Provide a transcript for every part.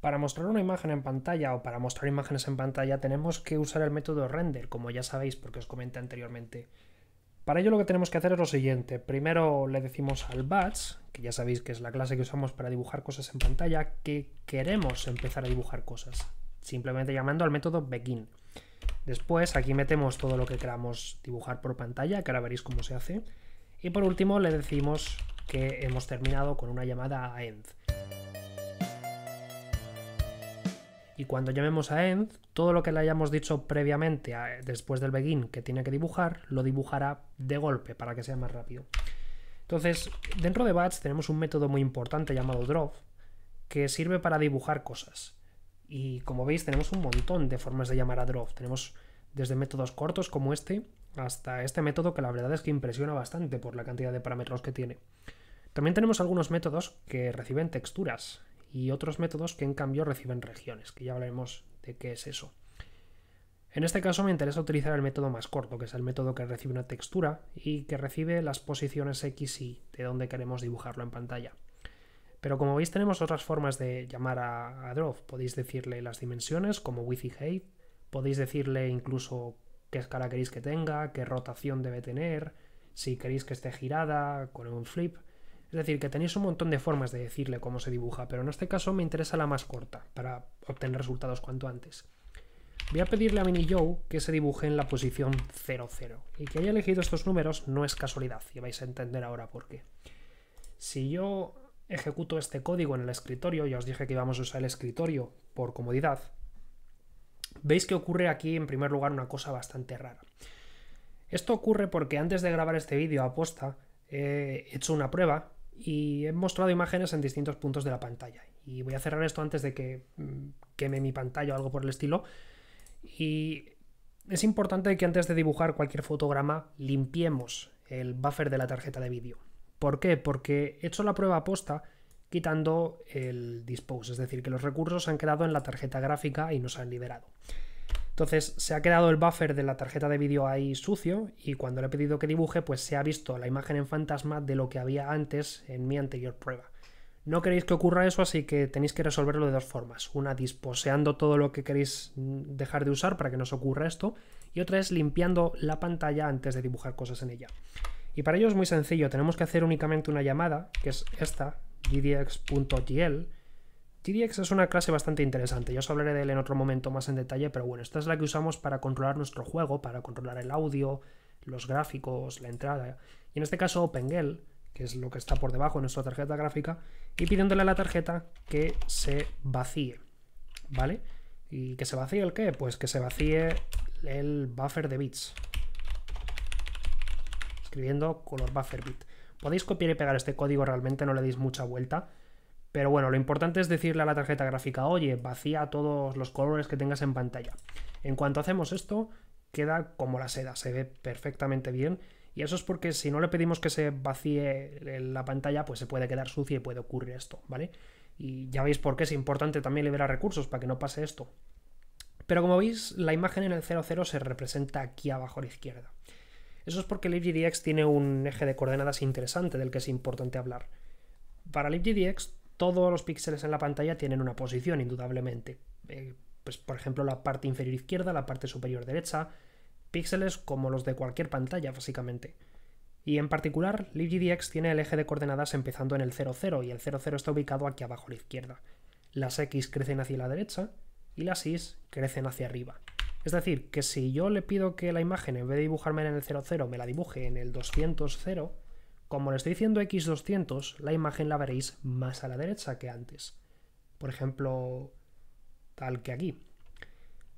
Para mostrar una imagen en pantalla o para mostrar imágenes en pantalla tenemos que usar el método render, como ya sabéis porque os comenté anteriormente. Para ello lo que tenemos que hacer es lo siguiente. Primero le decimos al batch, que ya sabéis que es la clase que usamos para dibujar cosas en pantalla, que queremos empezar a dibujar cosas, simplemente llamando al método begin. Después aquí metemos todo lo que queramos dibujar por pantalla, que ahora veréis cómo se hace. Y por último le decimos que hemos terminado con una llamada a end. y cuando llamemos a end, todo lo que le hayamos dicho previamente después del begin que tiene que dibujar, lo dibujará de golpe para que sea más rápido. Entonces, dentro de batch tenemos un método muy importante llamado drop que sirve para dibujar cosas. Y como veis, tenemos un montón de formas de llamar a drop. Tenemos desde métodos cortos como este hasta este método que la verdad es que impresiona bastante por la cantidad de parámetros que tiene. También tenemos algunos métodos que reciben texturas y otros métodos que en cambio reciben regiones, que ya hablaremos de qué es eso. En este caso me interesa utilizar el método más corto, que es el método que recibe una textura y que recibe las posiciones X y de donde queremos dibujarlo en pantalla. Pero como veis tenemos otras formas de llamar a, a Podéis decirle las dimensiones como width y height, podéis decirle incluso qué escala queréis que tenga, qué rotación debe tener, si queréis que esté girada, con un flip. Es decir, que tenéis un montón de formas de decirle cómo se dibuja, pero en este caso me interesa la más corta para obtener resultados cuanto antes. Voy a pedirle a Mini Joe que se dibuje en la posición 00. Y que haya elegido estos números no es casualidad, y vais a entender ahora por qué. Si yo ejecuto este código en el escritorio, ya os dije que íbamos a usar el escritorio por comodidad, veis que ocurre aquí en primer lugar una cosa bastante rara. Esto ocurre porque antes de grabar este vídeo aposta, eh, he hecho una prueba y he mostrado imágenes en distintos puntos de la pantalla. Y voy a cerrar esto antes de que mm, queme mi pantalla o algo por el estilo. Y es importante que antes de dibujar cualquier fotograma limpiemos el buffer de la tarjeta de vídeo. ¿Por qué? Porque he hecho la prueba posta quitando el dispose, es decir, que los recursos han quedado en la tarjeta gráfica y no se han liberado. Entonces se ha quedado el buffer de la tarjeta de vídeo ahí sucio y cuando le he pedido que dibuje pues se ha visto la imagen en fantasma de lo que había antes en mi anterior prueba. No queréis que ocurra eso, así que tenéis que resolverlo de dos formas. Una, disposeando todo lo que queréis mm, dejar de usar para que no os ocurra esto. Y otra es limpiando la pantalla antes de dibujar cosas en ella. Y para ello es muy sencillo. Tenemos que hacer únicamente una llamada, que es esta, gdx.gl, TDX es una clase bastante interesante, ya os hablaré de él en otro momento más en detalle, pero bueno, esta es la que usamos para controlar nuestro juego, para controlar el audio, los gráficos, la entrada, y en este caso OpenGL, que es lo que está por debajo de nuestra tarjeta gráfica, y pidiéndole a la tarjeta que se vacíe, ¿vale? ¿Y que se vacíe el qué? Pues que se vacíe el buffer de bits, escribiendo color buffer bit. Podéis copiar y pegar este código, realmente no le deis mucha vuelta, pero bueno, lo importante es decirle a la tarjeta gráfica, oye, vacía todos los colores que tengas en pantalla. En cuanto hacemos esto, queda como la seda, se ve perfectamente bien. Y eso es porque si no le pedimos que se vacíe la pantalla, pues se puede quedar sucia y puede ocurrir esto, ¿vale? Y ya veis por qué es importante también liberar recursos para que no pase esto. Pero como veis, la imagen en el 00 se representa aquí abajo a la izquierda. Eso es porque LibGDX tiene un eje de coordenadas interesante del que es importante hablar. Para LibGDX, todos los píxeles en la pantalla tienen una posición, indudablemente. Eh, pues, por ejemplo, la parte inferior izquierda, la parte superior derecha, píxeles como los de cualquier pantalla, básicamente. Y en particular, LibGDX tiene el eje de coordenadas empezando en el 00 y el 00 está ubicado aquí abajo a la izquierda. Las X crecen hacia la derecha y las Y crecen hacia arriba. Es decir, que si yo le pido que la imagen en vez de dibujarme en el 00 me la dibuje en el 200, como le estoy diciendo X200, la imagen la veréis más a la derecha que antes. Por ejemplo, tal que aquí.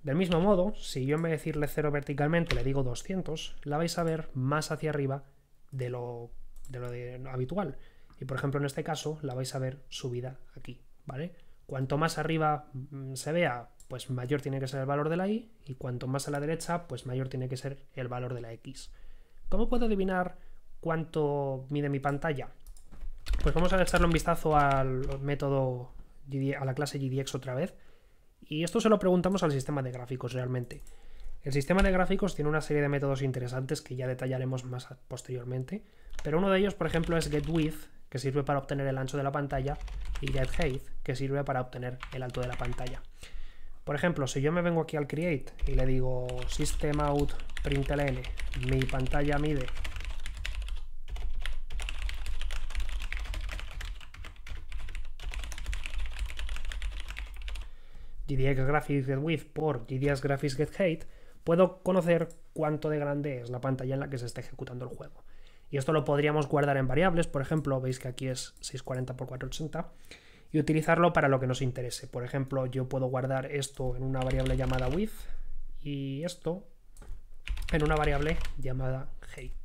Del mismo modo, si yo en vez de decirle 0 verticalmente le digo 200, la vais a ver más hacia arriba de lo, de lo habitual. Y por ejemplo, en este caso, la vais a ver subida aquí, ¿vale? Cuanto más arriba mm, se vea, pues mayor tiene que ser el valor de la Y, y cuanto más a la derecha, pues mayor tiene que ser el valor de la X. ¿Cómo puedo adivinar cuánto mide mi pantalla. Pues vamos a echarle un vistazo al método, a la clase GDX otra vez. Y esto se lo preguntamos al sistema de gráficos realmente. El sistema de gráficos tiene una serie de métodos interesantes que ya detallaremos más posteriormente, pero uno de ellos, por ejemplo, es getWidth, que sirve para obtener el ancho de la pantalla, y getHeight, que sirve para obtener el alto de la pantalla. Por ejemplo, si yo me vengo aquí al create y le digo System.out.println mi pantalla mide GDX Graphics Get por GDX Graphics Get Height, puedo conocer cuánto de grande es la pantalla en la que se está ejecutando el juego. Y esto lo podríamos guardar en variables, por ejemplo, veis que aquí es 640x480, y utilizarlo para lo que nos interese. Por ejemplo, yo puedo guardar esto en una variable llamada width y esto en una variable llamada height.